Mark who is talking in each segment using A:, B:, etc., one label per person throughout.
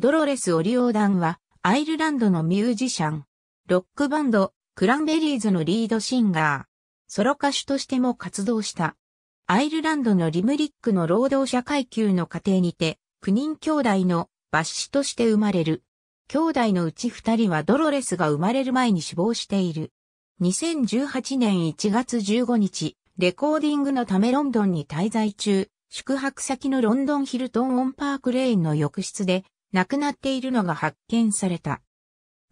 A: ドロレス・オリオーダンは、アイルランドのミュージシャン。ロックバンド、クランベリーズのリードシンガー。ソロ歌手としても活動した。アイルランドのリムリックの労働者階級の家庭にて、9人兄弟の抜子として生まれる。兄弟のうち2人はドロレスが生まれる前に死亡している。2018年1月15日、レコーディングのためロンドンに滞在中、宿泊先のロンドンヒルトン・オン・パーク・レインの浴室で亡くなっているのが発見された。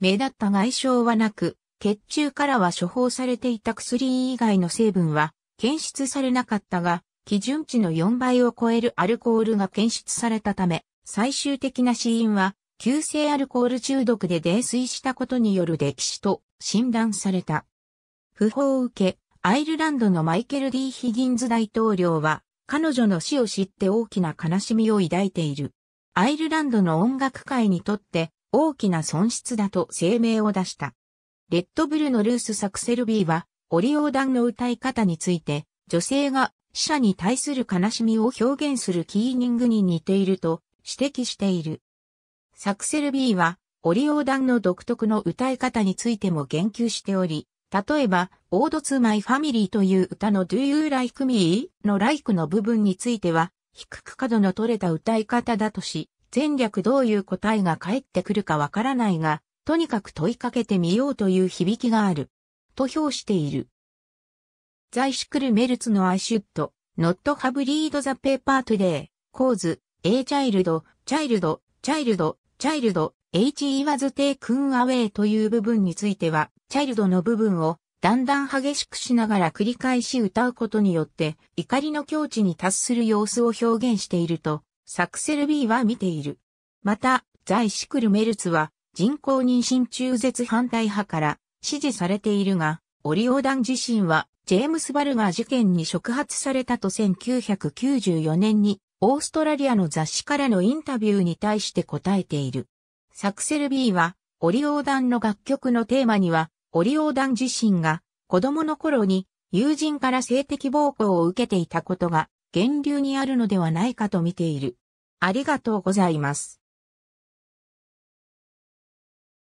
A: 目立った外傷はなく、血中からは処方されていた薬以外の成分は検出されなかったが、基準値の4倍を超えるアルコールが検出されたため、最終的な死因は、急性アルコール中毒で泥酔したことによる溺死と診断された。訃報を受け、アイルランドのマイケル・ D・ ヒギンズ大統領は、彼女の死を知って大きな悲しみを抱いている。アイルランドの音楽界にとって大きな損失だと声明を出した。レッドブルのルース・サクセルビーは、オリオーダンの歌い方について、女性が死者に対する悲しみを表現するキーニングに似ていると指摘している。サクセルビーは、オリオーダンの独特の歌い方についても言及しており、例えば、オードツマイファミリーという歌の Do You Like Me? の Like の部分については、低く角の取れた歌い方だとし、前略どういう答えが返ってくるかわからないが、とにかく問いかけてみようという響きがある。と評している。在シクルメルツのアシュッ u ノッ not have read the paper today, cause, a child, child, child, child, h e was taken away という部分については、チャイルドの部分をだんだん激しくしながら繰り返し歌うことによって怒りの境地に達する様子を表現していると、サクセル B は見ている。また、ザイシクルメルツは人工妊娠中絶反対派から支持されているが、オリオーダン自身はジェームス・バルガー事件に触発されたと1994年にオーストラリアの雑誌からのインタビューに対して答えている。サクセル B はオリオーダンの楽曲のテーマにはオリオーダン自身が子供の頃に友人から性的暴行を受けていたことが源流にあるのではないかと見ている。ありがとうございます。